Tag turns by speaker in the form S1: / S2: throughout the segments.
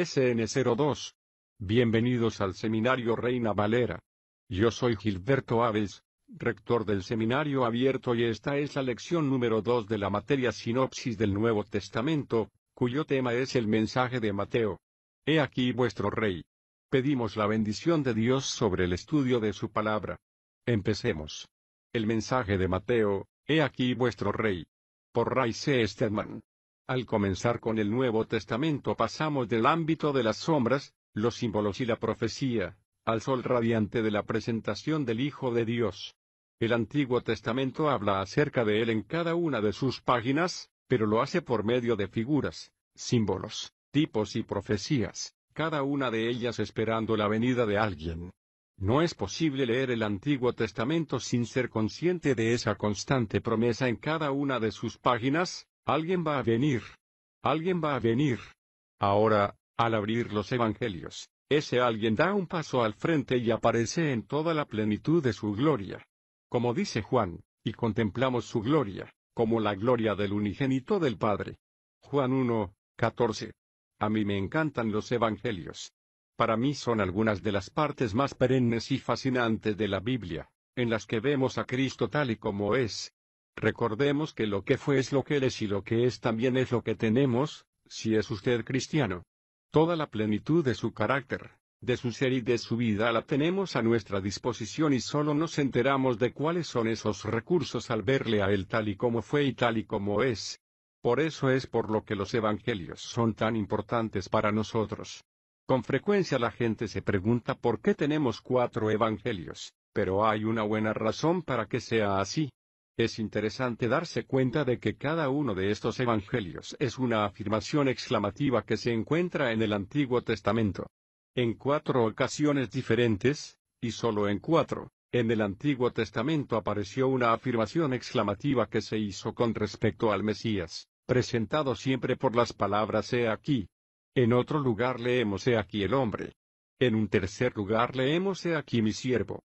S1: SN02. Bienvenidos al Seminario Reina Valera. Yo soy Gilberto Aves, rector del Seminario Abierto y esta es la lección número 2 de la materia Sinopsis del Nuevo Testamento, cuyo tema es el mensaje de Mateo. He aquí vuestro Rey. Pedimos la bendición de Dios sobre el estudio de su palabra. Empecemos. El mensaje de Mateo, He aquí vuestro Rey. Por Ray C. Stedman. Al comenzar con el Nuevo Testamento pasamos del ámbito de las sombras, los símbolos y la profecía, al sol radiante de la presentación del Hijo de Dios. El Antiguo Testamento habla acerca de él en cada una de sus páginas, pero lo hace por medio de figuras, símbolos, tipos y profecías, cada una de ellas esperando la venida de alguien. No es posible leer el Antiguo Testamento sin ser consciente de esa constante promesa en cada una de sus páginas, Alguien va a venir. Alguien va a venir. Ahora, al abrir los Evangelios, ese alguien da un paso al frente y aparece en toda la plenitud de su gloria. Como dice Juan, y contemplamos su gloria, como la gloria del unigénito del Padre. Juan 1, 14. A mí me encantan los Evangelios. Para mí son algunas de las partes más perennes y fascinantes de la Biblia, en las que vemos a Cristo tal y como es, Recordemos que lo que fue es lo que es y lo que es también es lo que tenemos, si es usted cristiano. Toda la plenitud de su carácter, de su ser y de su vida la tenemos a nuestra disposición y solo nos enteramos de cuáles son esos recursos al verle a él tal y como fue y tal y como es. Por eso es por lo que los evangelios son tan importantes para nosotros. Con frecuencia la gente se pregunta por qué tenemos cuatro evangelios, pero hay una buena razón para que sea así. Es interesante darse cuenta de que cada uno de estos evangelios es una afirmación exclamativa que se encuentra en el Antiguo Testamento. En cuatro ocasiones diferentes, y solo en cuatro, en el Antiguo Testamento apareció una afirmación exclamativa que se hizo con respecto al Mesías, presentado siempre por las palabras He aquí. En otro lugar leemos He aquí el hombre. En un tercer lugar leemos He aquí mi siervo.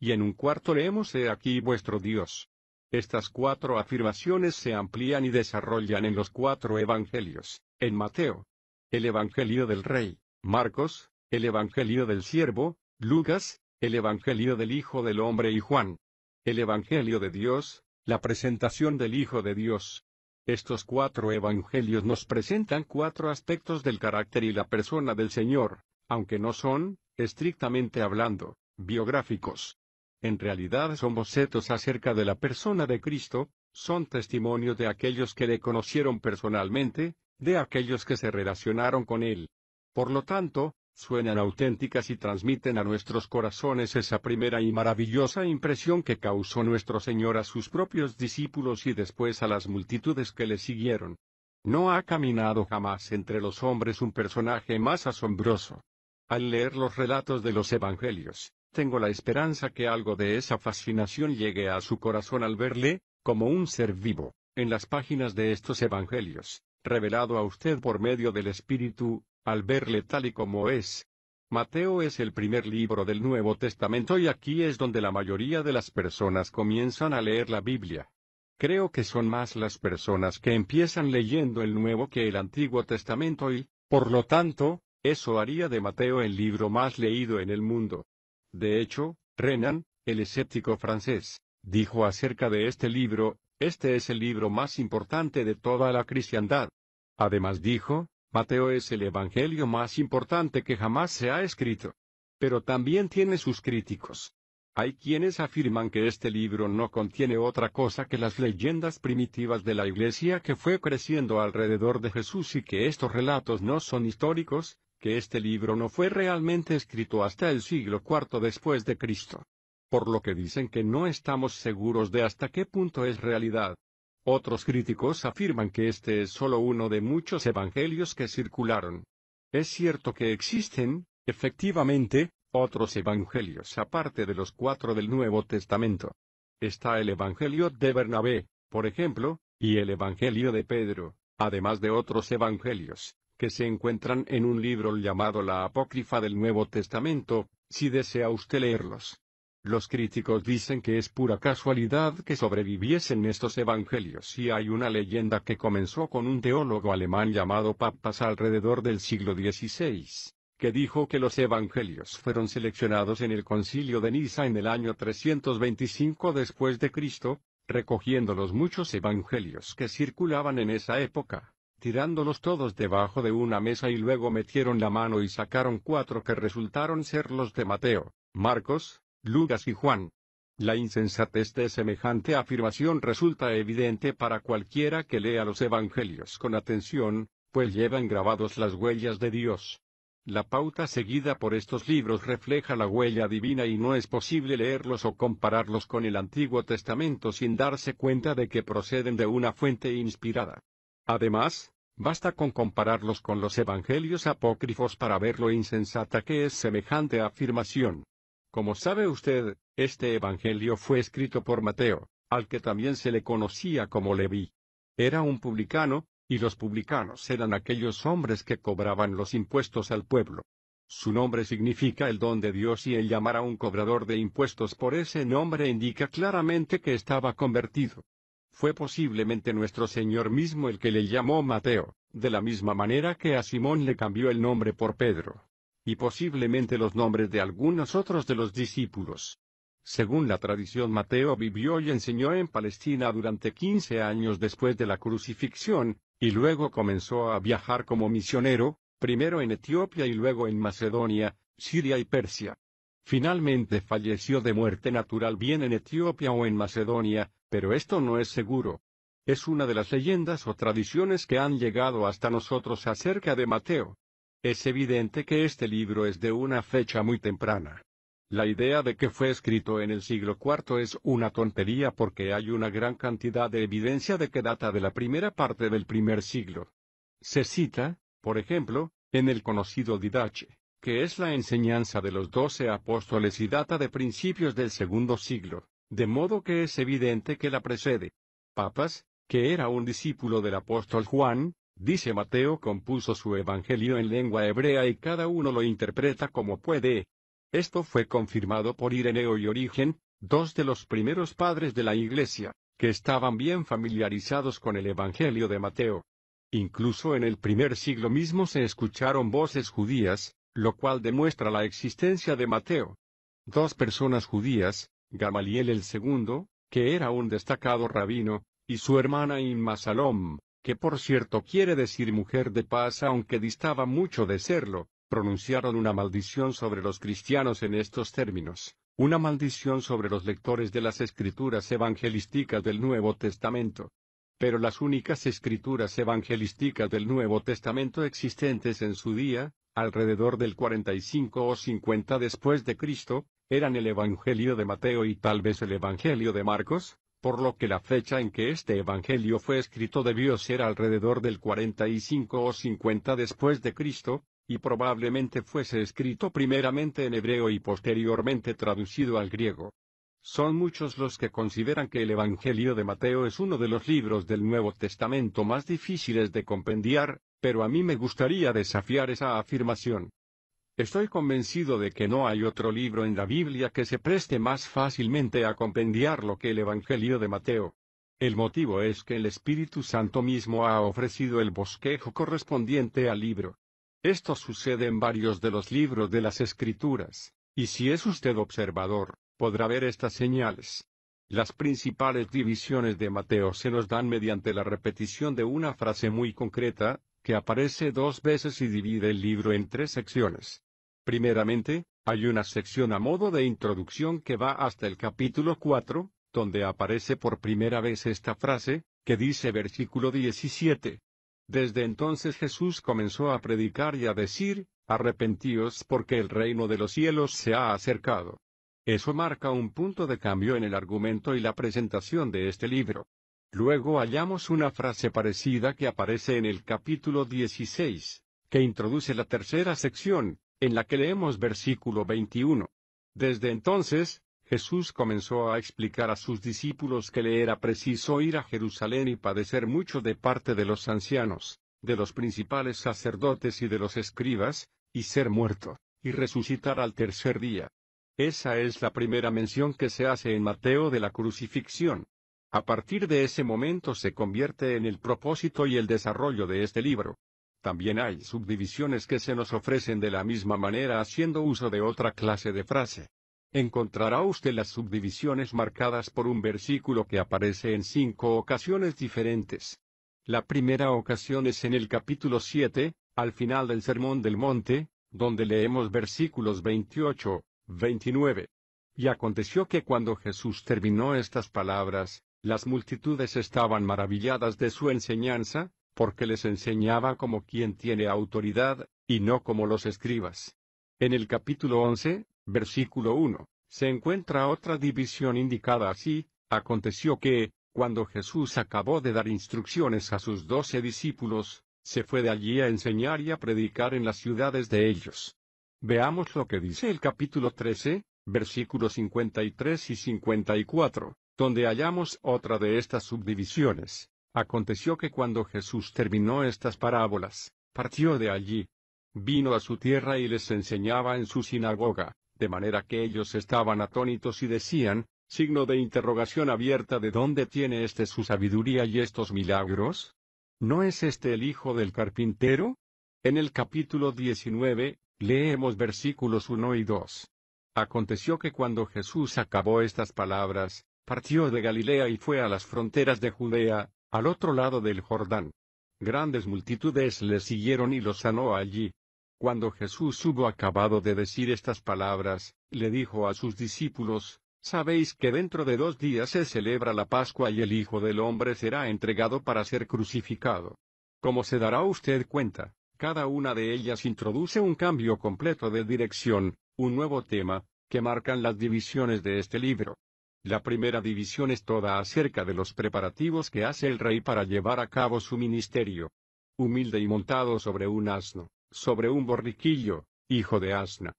S1: Y en un cuarto leemos He aquí vuestro Dios. Estas cuatro afirmaciones se amplían y desarrollan en los cuatro evangelios, en Mateo, el Evangelio del Rey, Marcos, el Evangelio del Siervo, Lucas, el Evangelio del Hijo del Hombre y Juan. El Evangelio de Dios, la presentación del Hijo de Dios. Estos cuatro evangelios nos presentan cuatro aspectos del carácter y la persona del Señor, aunque no son, estrictamente hablando, biográficos en realidad son bocetos acerca de la persona de Cristo, son testimonio de aquellos que le conocieron personalmente, de aquellos que se relacionaron con él. Por lo tanto, suenan auténticas y transmiten a nuestros corazones esa primera y maravillosa impresión que causó nuestro Señor a sus propios discípulos y después a las multitudes que le siguieron. No ha caminado jamás entre los hombres un personaje más asombroso. Al leer los relatos de los Evangelios, tengo la esperanza que algo de esa fascinación llegue a su corazón al verle, como un ser vivo, en las páginas de estos Evangelios, revelado a usted por medio del Espíritu, al verle tal y como es. Mateo es el primer libro del Nuevo Testamento y aquí es donde la mayoría de las personas comienzan a leer la Biblia. Creo que son más las personas que empiezan leyendo el Nuevo que el Antiguo Testamento y, por lo tanto, eso haría de Mateo el libro más leído en el mundo. De hecho, Renan, el escéptico francés, dijo acerca de este libro, este es el libro más importante de toda la cristiandad. Además dijo, Mateo es el evangelio más importante que jamás se ha escrito. Pero también tiene sus críticos. Hay quienes afirman que este libro no contiene otra cosa que las leyendas primitivas de la iglesia que fue creciendo alrededor de Jesús y que estos relatos no son históricos, que este libro no fue realmente escrito hasta el siglo IV después de Cristo. Por lo que dicen que no estamos seguros de hasta qué punto es realidad. Otros críticos afirman que este es solo uno de muchos evangelios que circularon. Es cierto que existen, efectivamente, otros evangelios aparte de los cuatro del Nuevo Testamento. Está el Evangelio de Bernabé, por ejemplo, y el Evangelio de Pedro, además de otros evangelios, que se encuentran en un libro llamado la Apócrifa del Nuevo Testamento, si desea usted leerlos. Los críticos dicen que es pura casualidad que sobreviviesen estos evangelios y hay una leyenda que comenzó con un teólogo alemán llamado Pappas alrededor del siglo XVI, que dijo que los evangelios fueron seleccionados en el concilio de Niza en el año 325 después de Cristo, recogiendo los muchos evangelios que circulaban en esa época tirándolos todos debajo de una mesa y luego metieron la mano y sacaron cuatro que resultaron ser los de Mateo, Marcos, Lucas y Juan. La insensatez de semejante afirmación resulta evidente para cualquiera que lea los Evangelios con atención, pues llevan grabados las huellas de Dios. La pauta seguida por estos libros refleja la huella divina y no es posible leerlos o compararlos con el Antiguo Testamento sin darse cuenta de que proceden de una fuente inspirada. Además, Basta con compararlos con los evangelios apócrifos para ver lo insensata que es semejante afirmación. Como sabe usted, este evangelio fue escrito por Mateo, al que también se le conocía como Leví. Era un publicano, y los publicanos eran aquellos hombres que cobraban los impuestos al pueblo. Su nombre significa el don de Dios y el llamar a un cobrador de impuestos por ese nombre indica claramente que estaba convertido. Fue posiblemente nuestro Señor mismo el que le llamó Mateo, de la misma manera que a Simón le cambió el nombre por Pedro. Y posiblemente los nombres de algunos otros de los discípulos. Según la tradición, Mateo vivió y enseñó en Palestina durante quince años después de la crucifixión, y luego comenzó a viajar como misionero, primero en Etiopía y luego en Macedonia, Siria y Persia. Finalmente falleció de muerte natural bien en Etiopía o en Macedonia, pero esto no es seguro. Es una de las leyendas o tradiciones que han llegado hasta nosotros acerca de Mateo. Es evidente que este libro es de una fecha muy temprana. La idea de que fue escrito en el siglo IV es una tontería porque hay una gran cantidad de evidencia de que data de la primera parte del primer siglo. Se cita, por ejemplo, en el conocido Didache, que es la enseñanza de los doce apóstoles y data de principios del segundo siglo, de modo que es evidente que la precede. Papas, que era un discípulo del apóstol Juan, dice Mateo compuso su evangelio en lengua hebrea y cada uno lo interpreta como puede. Esto fue confirmado por Ireneo y Origen, dos de los primeros padres de la Iglesia, que estaban bien familiarizados con el Evangelio de Mateo. Incluso en el primer siglo mismo se escucharon voces judías, lo cual demuestra la existencia de Mateo. Dos personas judías, Gamaliel el segundo, que era un destacado rabino, y su hermana Inma Salom, que por cierto quiere decir mujer de paz aunque distaba mucho de serlo, pronunciaron una maldición sobre los cristianos en estos términos, una maldición sobre los lectores de las escrituras evangelísticas del Nuevo Testamento pero las únicas escrituras evangelísticas del Nuevo Testamento existentes en su día, alrededor del 45 o 50 después de Cristo, eran el Evangelio de Mateo y tal vez el Evangelio de Marcos, por lo que la fecha en que este Evangelio fue escrito debió ser alrededor del 45 o 50 después de Cristo, y probablemente fuese escrito primeramente en hebreo y posteriormente traducido al griego. Son muchos los que consideran que el Evangelio de Mateo es uno de los libros del Nuevo Testamento más difíciles de compendiar, pero a mí me gustaría desafiar esa afirmación. Estoy convencido de que no hay otro libro en la Biblia que se preste más fácilmente a compendiar lo que el Evangelio de Mateo. El motivo es que el Espíritu Santo mismo ha ofrecido el bosquejo correspondiente al libro. Esto sucede en varios de los libros de las Escrituras, y si es usted observador, podrá ver estas señales. Las principales divisiones de Mateo se nos dan mediante la repetición de una frase muy concreta, que aparece dos veces y divide el libro en tres secciones. Primeramente, hay una sección a modo de introducción que va hasta el capítulo 4, donde aparece por primera vez esta frase, que dice versículo 17. Desde entonces Jesús comenzó a predicar y a decir, Arrepentíos porque el reino de los cielos se ha acercado. Eso marca un punto de cambio en el argumento y la presentación de este libro. Luego hallamos una frase parecida que aparece en el capítulo 16, que introduce la tercera sección, en la que leemos versículo 21. Desde entonces, Jesús comenzó a explicar a sus discípulos que le era preciso ir a Jerusalén y padecer mucho de parte de los ancianos, de los principales sacerdotes y de los escribas, y ser muerto, y resucitar al tercer día. Esa es la primera mención que se hace en Mateo de la crucifixión. A partir de ese momento se convierte en el propósito y el desarrollo de este libro. También hay subdivisiones que se nos ofrecen de la misma manera haciendo uso de otra clase de frase. Encontrará usted las subdivisiones marcadas por un versículo que aparece en cinco ocasiones diferentes. La primera ocasión es en el capítulo 7, al final del Sermón del Monte, donde leemos versículos 28, 29. Y aconteció que cuando Jesús terminó estas palabras, las multitudes estaban maravilladas de su enseñanza, porque les enseñaba como quien tiene autoridad, y no como los escribas. En el capítulo 11, versículo 1, se encuentra otra división indicada así, aconteció que, cuando Jesús acabó de dar instrucciones a sus doce discípulos, se fue de allí a enseñar y a predicar en las ciudades de ellos. Veamos lo que dice el capítulo 13, versículos 53 y 54, donde hallamos otra de estas subdivisiones. Aconteció que cuando Jesús terminó estas parábolas, partió de allí. Vino a su tierra y les enseñaba en su sinagoga, de manera que ellos estaban atónitos y decían, signo de interrogación abierta de dónde tiene éste su sabiduría y estos milagros? ¿No es este el hijo del carpintero? En el capítulo 19, Leemos versículos 1 y 2. Aconteció que cuando Jesús acabó estas palabras, partió de Galilea y fue a las fronteras de Judea, al otro lado del Jordán. Grandes multitudes le siguieron y lo sanó allí. Cuando Jesús hubo acabado de decir estas palabras, le dijo a sus discípulos, Sabéis que dentro de dos días se celebra la Pascua y el Hijo del Hombre será entregado para ser crucificado. ¿Cómo se dará usted cuenta, cada una de ellas introduce un cambio completo de dirección, un nuevo tema, que marcan las divisiones de este libro. La primera división es toda acerca de los preparativos que hace el rey para llevar a cabo su ministerio. Humilde y montado sobre un asno, sobre un borriquillo, hijo de asna.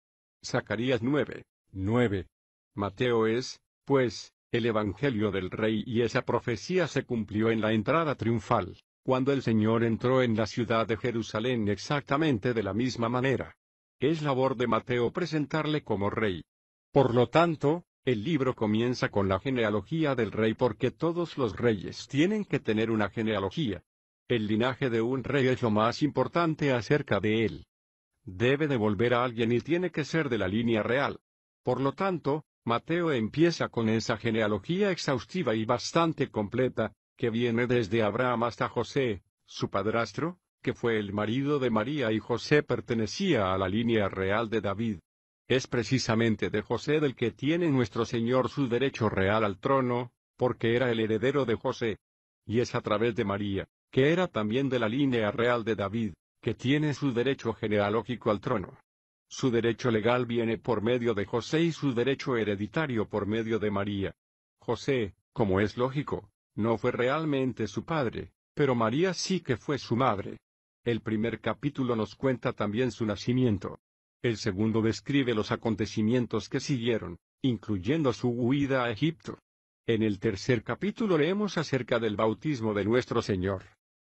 S1: Zacarías 9, 9. Mateo es, pues, el Evangelio del Rey y esa profecía se cumplió en la entrada triunfal, cuando el Señor entró en la ciudad de Jerusalén exactamente de la misma manera. Es labor de Mateo presentarle como rey. Por lo tanto, el libro comienza con la genealogía del rey porque todos los reyes tienen que tener una genealogía. El linaje de un rey es lo más importante acerca de él. Debe devolver a alguien y tiene que ser de la línea real. Por lo tanto, Mateo empieza con esa genealogía exhaustiva y bastante completa, que viene desde Abraham hasta José, su padrastro, que fue el marido de María y José pertenecía a la línea real de David. Es precisamente de José del que tiene nuestro Señor su derecho real al trono, porque era el heredero de José. Y es a través de María, que era también de la línea real de David, que tiene su derecho genealógico al trono. Su derecho legal viene por medio de José y su derecho hereditario por medio de María. José, como es lógico, no fue realmente su padre, pero María sí que fue su madre. El primer capítulo nos cuenta también su nacimiento. El segundo describe los acontecimientos que siguieron, incluyendo su huida a Egipto. En el tercer capítulo leemos acerca del bautismo de nuestro Señor.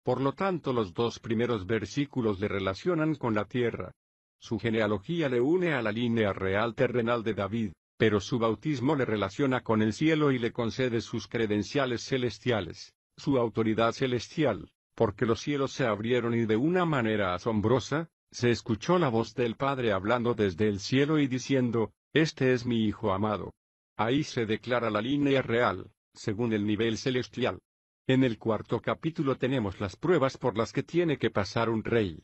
S1: Por lo tanto los dos primeros versículos le relacionan con la tierra. Su genealogía le une a la línea real terrenal de David, pero su bautismo le relaciona con el cielo y le concede sus credenciales celestiales, su autoridad celestial, porque los cielos se abrieron y de una manera asombrosa, se escuchó la voz del Padre hablando desde el cielo y diciendo, Este es mi Hijo amado. Ahí se declara la línea real, según el nivel celestial. En el cuarto capítulo tenemos las pruebas por las que tiene que pasar un rey.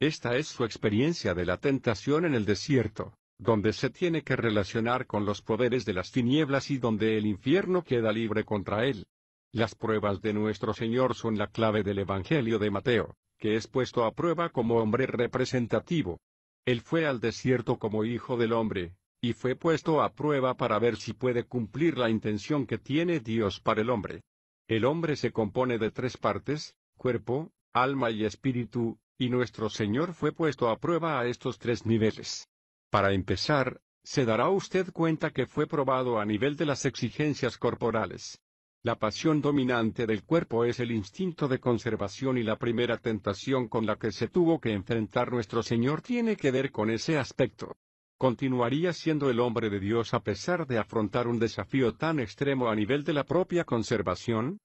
S1: Esta es su experiencia de la tentación en el desierto donde se tiene que relacionar con los poderes de las tinieblas y donde el infierno queda libre contra él. Las pruebas de nuestro Señor son la clave del Evangelio de Mateo, que es puesto a prueba como hombre representativo. Él fue al desierto como hijo del hombre, y fue puesto a prueba para ver si puede cumplir la intención que tiene Dios para el hombre. El hombre se compone de tres partes, cuerpo, alma y espíritu, y nuestro Señor fue puesto a prueba a estos tres niveles. Para empezar, se dará usted cuenta que fue probado a nivel de las exigencias corporales. La pasión dominante del cuerpo es el instinto de conservación y la primera tentación con la que se tuvo que enfrentar nuestro Señor tiene que ver con ese aspecto. Continuaría siendo el hombre de Dios a pesar de afrontar un desafío tan extremo a nivel de la propia conservación.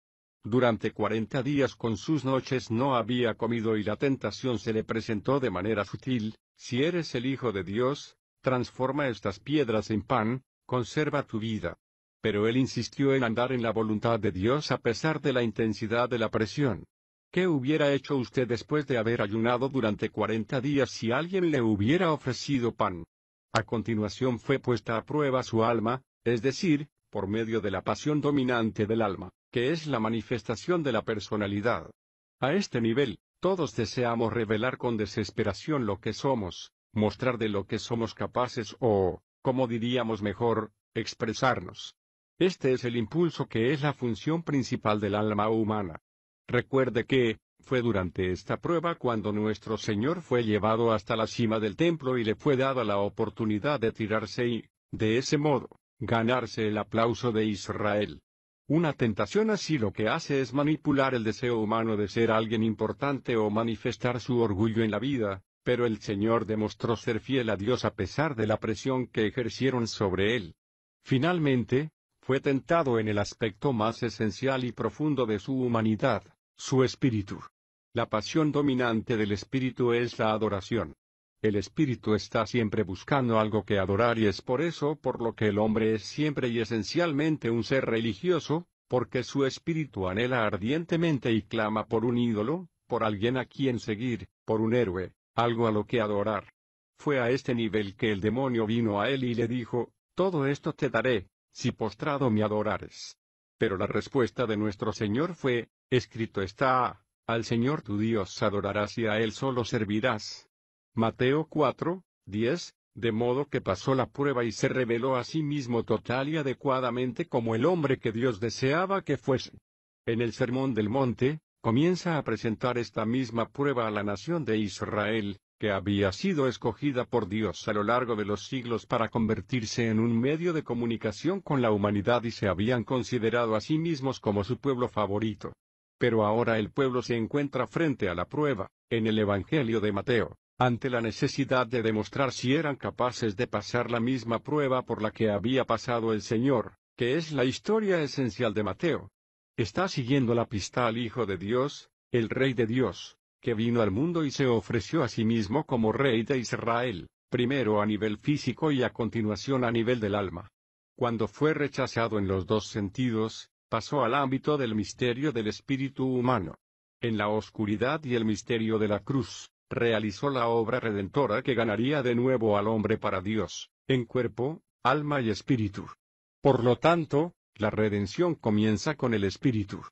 S1: Durante cuarenta días con sus noches no había comido y la tentación se le presentó de manera sutil, si eres el Hijo de Dios, transforma estas piedras en pan, conserva tu vida. Pero él insistió en andar en la voluntad de Dios a pesar de la intensidad de la presión. ¿Qué hubiera hecho usted después de haber ayunado durante cuarenta días si alguien le hubiera ofrecido pan? A continuación fue puesta a prueba su alma, es decir, por medio de la pasión dominante del alma, que es la manifestación de la personalidad. A este nivel, todos deseamos revelar con desesperación lo que somos, mostrar de lo que somos capaces o, como diríamos mejor, expresarnos. Este es el impulso que es la función principal del alma humana. Recuerde que, fue durante esta prueba cuando nuestro Señor fue llevado hasta la cima del templo y le fue dada la oportunidad de tirarse y, de ese modo, ganarse el aplauso de Israel. Una tentación así lo que hace es manipular el deseo humano de ser alguien importante o manifestar su orgullo en la vida, pero el Señor demostró ser fiel a Dios a pesar de la presión que ejercieron sobre él. Finalmente, fue tentado en el aspecto más esencial y profundo de su humanidad, su espíritu. La pasión dominante del espíritu es la adoración. El espíritu está siempre buscando algo que adorar y es por eso por lo que el hombre es siempre y esencialmente un ser religioso, porque su espíritu anhela ardientemente y clama por un ídolo, por alguien a quien seguir, por un héroe algo a lo que adorar. Fue a este nivel que el demonio vino a él y le dijo, Todo esto te daré, si postrado me adorares. Pero la respuesta de nuestro Señor fue, Escrito está, al Señor tu Dios adorarás y a Él solo servirás. Mateo 4, 10, de modo que pasó la prueba y se reveló a sí mismo total y adecuadamente como el hombre que Dios deseaba que fuese. En el Sermón del Monte, comienza a presentar esta misma prueba a la nación de Israel, que había sido escogida por Dios a lo largo de los siglos para convertirse en un medio de comunicación con la humanidad y se habían considerado a sí mismos como su pueblo favorito. Pero ahora el pueblo se encuentra frente a la prueba, en el Evangelio de Mateo, ante la necesidad de demostrar si eran capaces de pasar la misma prueba por la que había pasado el Señor, que es la historia esencial de Mateo, Está siguiendo la pista al Hijo de Dios, el Rey de Dios, que vino al mundo y se ofreció a sí mismo como Rey de Israel, primero a nivel físico y a continuación a nivel del alma. Cuando fue rechazado en los dos sentidos, pasó al ámbito del misterio del espíritu humano. En la oscuridad y el misterio de la cruz, realizó la obra redentora que ganaría de nuevo al hombre para Dios, en cuerpo, alma y espíritu. Por lo tanto, la redención comienza con el Espíritu.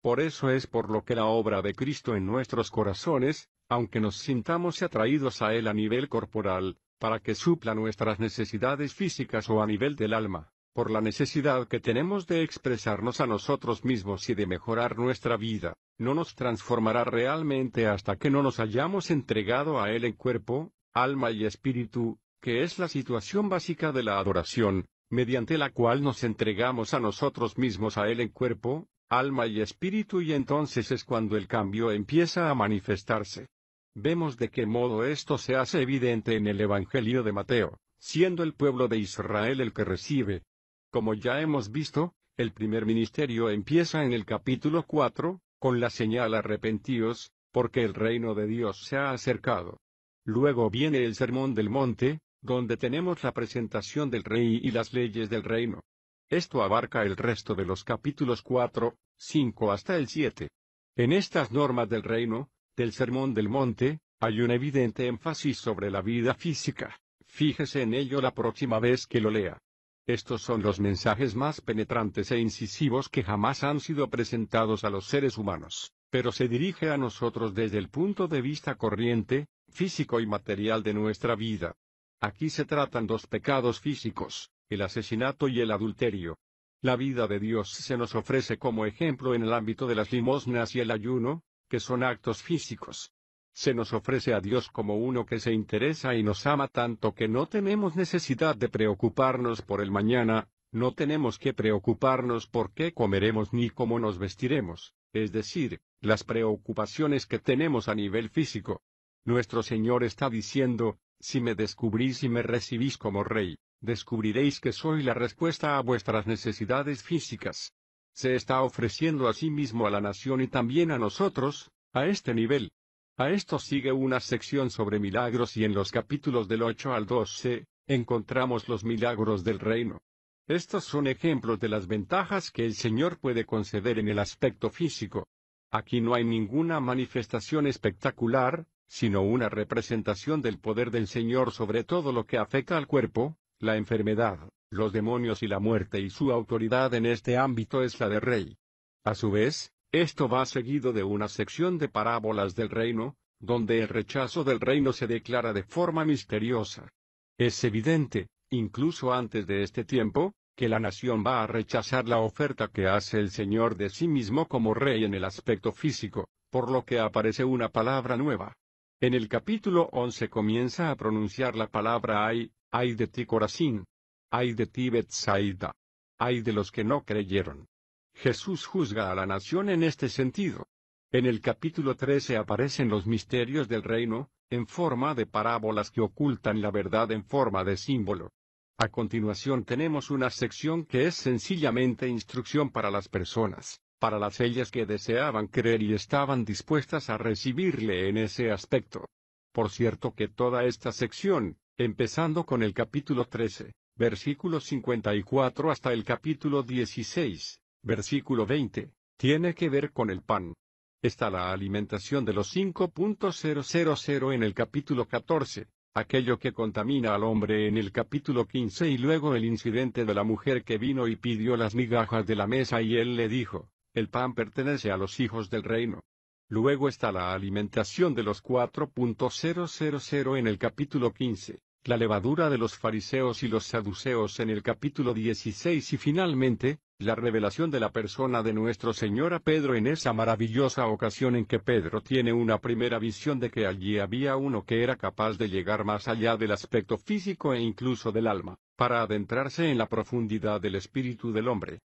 S1: Por eso es por lo que la obra de Cristo en nuestros corazones, aunque nos sintamos atraídos a Él a nivel corporal, para que supla nuestras necesidades físicas o a nivel del alma, por la necesidad que tenemos de expresarnos a nosotros mismos y de mejorar nuestra vida, no nos transformará realmente hasta que no nos hayamos entregado a Él en cuerpo, alma y espíritu, que es la situación básica de la adoración, mediante la cual nos entregamos a nosotros mismos a Él en cuerpo, alma y espíritu y entonces es cuando el cambio empieza a manifestarse. Vemos de qué modo esto se hace evidente en el Evangelio de Mateo, siendo el pueblo de Israel el que recibe. Como ya hemos visto, el primer ministerio empieza en el capítulo 4, con la señal arrepentíos, porque el reino de Dios se ha acercado. Luego viene el sermón del monte, donde tenemos la presentación del rey y las leyes del reino. Esto abarca el resto de los capítulos 4, 5 hasta el 7. En estas normas del reino, del Sermón del Monte, hay un evidente énfasis sobre la vida física. Fíjese en ello la próxima vez que lo lea. Estos son los mensajes más penetrantes e incisivos que jamás han sido presentados a los seres humanos, pero se dirige a nosotros desde el punto de vista corriente, físico y material de nuestra vida. Aquí se tratan dos pecados físicos, el asesinato y el adulterio. La vida de Dios se nos ofrece como ejemplo en el ámbito de las limosnas y el ayuno, que son actos físicos. Se nos ofrece a Dios como uno que se interesa y nos ama tanto que no tenemos necesidad de preocuparnos por el mañana, no tenemos que preocuparnos por qué comeremos ni cómo nos vestiremos, es decir, las preocupaciones que tenemos a nivel físico. Nuestro Señor está diciendo, si me descubrís y me recibís como rey, descubriréis que soy la respuesta a vuestras necesidades físicas. Se está ofreciendo a sí mismo a la nación y también a nosotros, a este nivel. A esto sigue una sección sobre milagros y en los capítulos del 8 al 12, encontramos los milagros del reino. Estos son ejemplos de las ventajas que el Señor puede conceder en el aspecto físico. Aquí no hay ninguna manifestación espectacular, sino una representación del poder del Señor sobre todo lo que afecta al cuerpo, la enfermedad, los demonios y la muerte y su autoridad en este ámbito es la de rey. A su vez, esto va seguido de una sección de parábolas del reino, donde el rechazo del reino se declara de forma misteriosa. Es evidente, incluso antes de este tiempo, que la nación va a rechazar la oferta que hace el Señor de sí mismo como rey en el aspecto físico, por lo que aparece una palabra nueva, en el capítulo 11 comienza a pronunciar la palabra ay, ay de ti Corazín, ay de ti Betsaida, ay de los que no creyeron. Jesús juzga a la nación en este sentido. En el capítulo 13 aparecen los misterios del reino, en forma de parábolas que ocultan la verdad en forma de símbolo. A continuación tenemos una sección que es sencillamente instrucción para las personas para las ellas que deseaban creer y estaban dispuestas a recibirle en ese aspecto. Por cierto que toda esta sección, empezando con el capítulo 13, versículo 54 hasta el capítulo 16, versículo 20, tiene que ver con el pan. Está la alimentación de los 5.000 en el capítulo 14, aquello que contamina al hombre en el capítulo 15 y luego el incidente de la mujer que vino y pidió las migajas de la mesa y él le dijo, el pan pertenece a los hijos del reino. Luego está la alimentación de los 4.000 en el capítulo 15, la levadura de los fariseos y los saduceos en el capítulo 16 y finalmente, la revelación de la persona de nuestro Señor a Pedro en esa maravillosa ocasión en que Pedro tiene una primera visión de que allí había uno que era capaz de llegar más allá del aspecto físico e incluso del alma, para adentrarse en la profundidad del espíritu del hombre,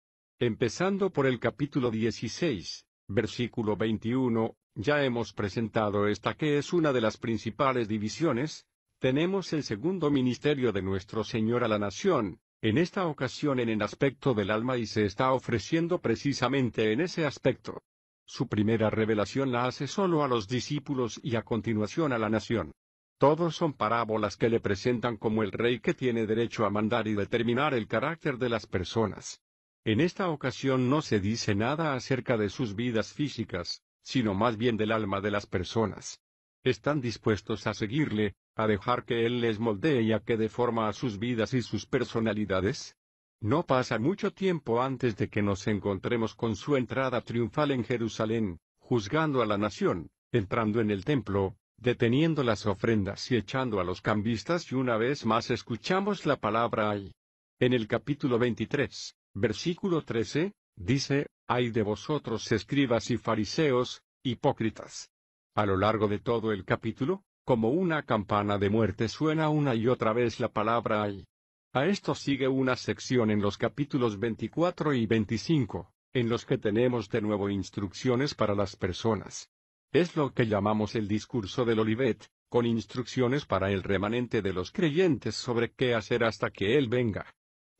S1: Empezando por el capítulo 16, versículo 21, ya hemos presentado esta que es una de las principales divisiones, tenemos el segundo ministerio de nuestro Señor a la nación, en esta ocasión en el aspecto del alma y se está ofreciendo precisamente en ese aspecto. Su primera revelación la hace solo a los discípulos y a continuación a la nación. Todos son parábolas que le presentan como el rey que tiene derecho a mandar y determinar el carácter de las personas. En esta ocasión no se dice nada acerca de sus vidas físicas, sino más bien del alma de las personas. Están dispuestos a seguirle, a dejar que Él les moldee y a que deforma a sus vidas y sus personalidades? No pasa mucho tiempo antes de que nos encontremos con su entrada triunfal en Jerusalén, juzgando a la nación, entrando en el templo, deteniendo las ofrendas y echando a los cambistas y una vez más escuchamos la palabra hay. En el capítulo 23, versículo 13, dice, Hay de vosotros escribas y fariseos, hipócritas. A lo largo de todo el capítulo, como una campana de muerte suena una y otra vez la palabra hay. A esto sigue una sección en los capítulos 24 y 25, en los que tenemos de nuevo instrucciones para las personas. Es lo que llamamos el discurso del Olivet, con instrucciones para el remanente de los creyentes sobre qué hacer hasta que Él venga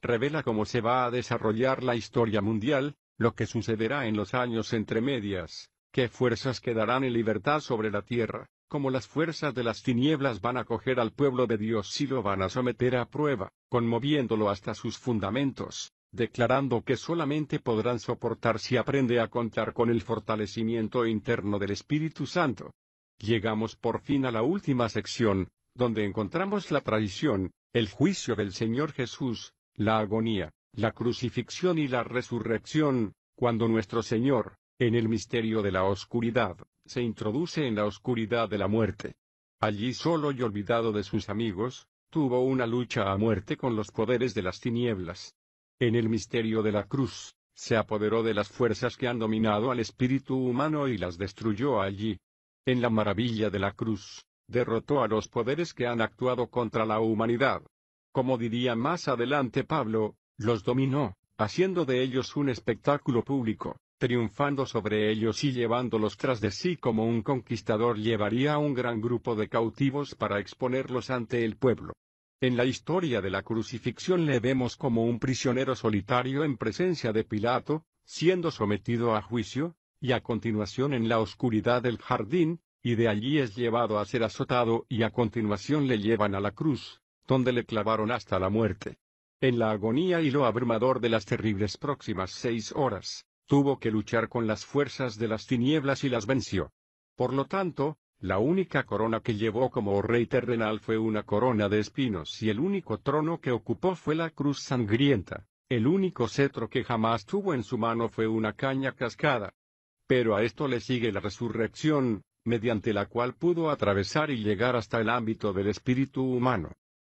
S1: revela cómo se va a desarrollar la historia mundial, lo que sucederá en los años entre medias, qué fuerzas quedarán en libertad sobre la tierra, cómo las fuerzas de las tinieblas van a coger al pueblo de Dios y lo van a someter a prueba, conmoviéndolo hasta sus fundamentos, declarando que solamente podrán soportar si aprende a contar con el fortalecimiento interno del Espíritu Santo. Llegamos por fin a la última sección, donde encontramos la traición, el juicio del Señor Jesús, la agonía, la crucifixión y la resurrección, cuando nuestro Señor, en el misterio de la oscuridad, se introduce en la oscuridad de la muerte. Allí solo y olvidado de sus amigos, tuvo una lucha a muerte con los poderes de las tinieblas. En el misterio de la cruz, se apoderó de las fuerzas que han dominado al espíritu humano y las destruyó allí. En la maravilla de la cruz, derrotó a los poderes que han actuado contra la humanidad, como diría más adelante Pablo, los dominó, haciendo de ellos un espectáculo público, triunfando sobre ellos y llevándolos tras de sí como un conquistador llevaría a un gran grupo de cautivos para exponerlos ante el pueblo. En la historia de la crucifixión le vemos como un prisionero solitario en presencia de Pilato, siendo sometido a juicio, y a continuación en la oscuridad del jardín, y de allí es llevado a ser azotado y a continuación le llevan a la cruz, donde le clavaron hasta la muerte. En la agonía y lo abrumador de las terribles próximas seis horas, tuvo que luchar con las fuerzas de las tinieblas y las venció. Por lo tanto, la única corona que llevó como rey terrenal fue una corona de espinos y el único trono que ocupó fue la cruz sangrienta, el único cetro que jamás tuvo en su mano fue una caña cascada. Pero a esto le sigue la resurrección, mediante la cual pudo atravesar y llegar hasta el ámbito del espíritu humano.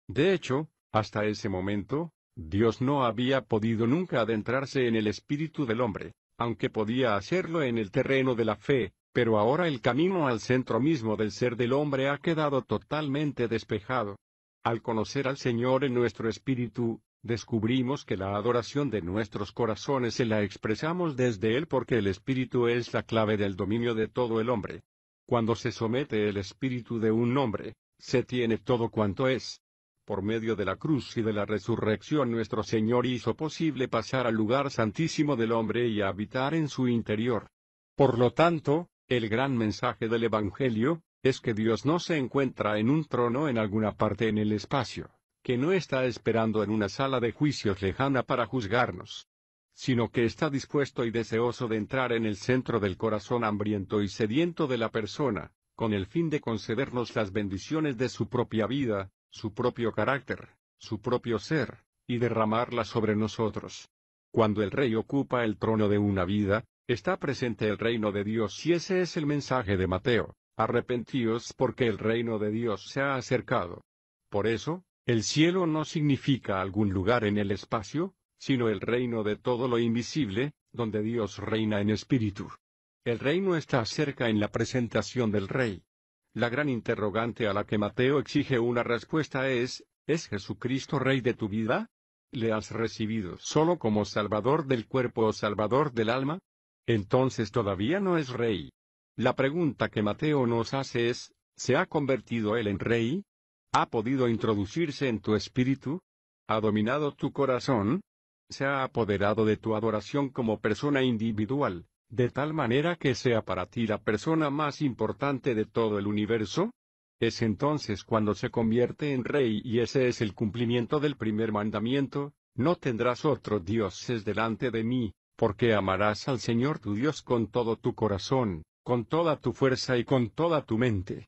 S1: De hecho, hasta ese momento, Dios no había podido nunca adentrarse en el espíritu del hombre, aunque podía hacerlo en el terreno de la fe, pero ahora el camino al centro mismo del ser del hombre ha quedado totalmente despejado. Al conocer al Señor en nuestro espíritu, descubrimos que la adoración de nuestros corazones se la expresamos desde Él porque el espíritu es la clave del dominio de todo el hombre. Cuando se somete el espíritu de un hombre, se tiene todo cuanto es, por medio de la cruz y de la resurrección nuestro Señor hizo posible pasar al lugar santísimo del hombre y habitar en su interior. Por lo tanto, el gran mensaje del Evangelio, es que Dios no se encuentra en un trono en alguna parte en el espacio, que no está esperando en una sala de juicios lejana para juzgarnos, sino que está dispuesto y deseoso de entrar en el centro del corazón hambriento y sediento de la persona, con el fin de concedernos las bendiciones de su propia vida, su propio carácter, su propio ser, y derramarla sobre nosotros. Cuando el rey ocupa el trono de una vida, está presente el reino de Dios y ese es el mensaje de Mateo, arrepentíos porque el reino de Dios se ha acercado. Por eso, el cielo no significa algún lugar en el espacio, sino el reino de todo lo invisible, donde Dios reina en espíritu. El reino está cerca en la presentación del rey. La gran interrogante a la que Mateo exige una respuesta es, ¿es Jesucristo Rey de tu vida? ¿Le has recibido solo como Salvador del cuerpo o Salvador del alma? Entonces todavía no es Rey. La pregunta que Mateo nos hace es, ¿se ha convertido Él en Rey? ¿Ha podido introducirse en tu espíritu? ¿Ha dominado tu corazón? ¿Se ha apoderado de tu adoración como persona individual? de tal manera que sea para ti la persona más importante de todo el universo? Es entonces cuando se convierte en rey y ese es el cumplimiento del primer mandamiento, no tendrás otros dioses delante de mí, porque amarás al Señor tu Dios con todo tu corazón, con toda tu fuerza y con toda tu mente.